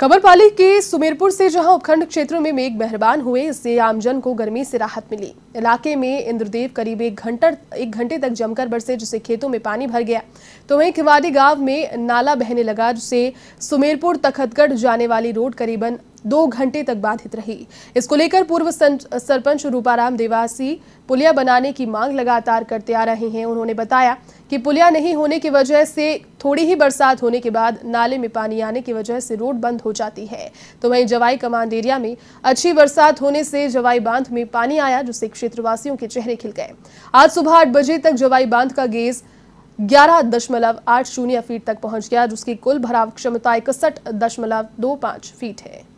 कबरपाली के सुमेरपुर से जहां उपखंड क्षेत्रों में मेघ मेहरबान हुए इससे आमजन को गर्मी से राहत मिली इलाके में इंद्रदेव करीब एक घंटा एक घंटे तक जमकर बरसे जिससे खेतों में पानी भर गया तो वहीं खिवाड़ी गांव में नाला बहने लगा जिससे सुमेरपुर तखतगढ़ जाने वाली रोड करीबन दो घंटे तक बाधित रही इसको लेकर पूर्व सरपंच रूपाराम देवासी पुलिया बनाने की मांग लगातार करते आ रहे हैं उन्होंने बताया कि पुलिया नहीं होने की वजह से थोड़ी ही बरसात होने के बाद नाले में पानी आने की वजह से रोड बंद हो जाती है तो वहीं जवाई कमांड एरिया में अच्छी बरसात होने से जवाई बांध में पानी आया जिससे क्षेत्रवासियों के चेहरे खिल गए आज सुबह आठ बजे तक जवाई बांध का गेज ग्यारह दशमलव आठ शून्य फीट तक पहुंच गया जिसकी कुल भराव क्षमता इकसठ दशमलव दो पांच फीट है